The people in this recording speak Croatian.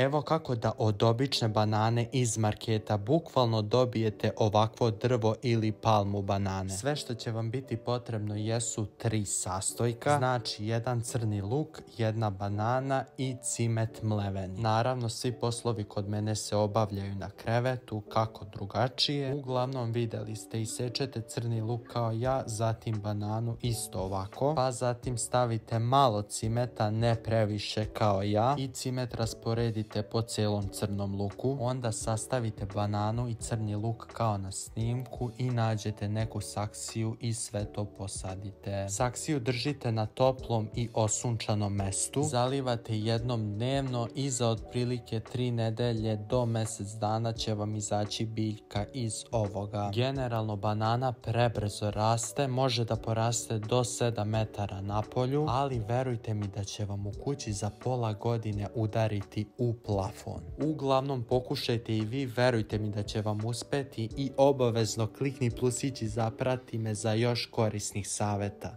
Evo kako da od obične banane iz marketa bukvalno dobijete ovakvo drvo ili palmu banane. Sve što će vam biti potrebno jesu tri sastojka, znači jedan crni luk, jedna banana i cimet mleven. Naravno svi poslovi kod mene se obavljaju na krevetu, kako drugačije. Uglavnom vidjeli ste i sečete crni luk kao ja, zatim bananu isto ovako, pa zatim stavite malo cimeta, ne previše kao ja i cimet rasporedite po cijelom crnom luku, onda sastavite bananu i crni luk kao na snimku i nađete neku saksiju i sve to posadite. Saksiju držite na toplom i osunčanom mestu, zalivate jednom dnevno i za otprilike 3 nedelje do mjesec dana će vam izaći biljka iz ovoga. Generalno banana prebrzo raste, može da poraste do 7 metara na polju, ali verujte mi da će vam u kući za pola godine udariti u plafon. Uglavnom pokušajte i vi, verujte mi da će vam uspeti i obavezno klikni plusići zaprati me za još korisnih savjeta.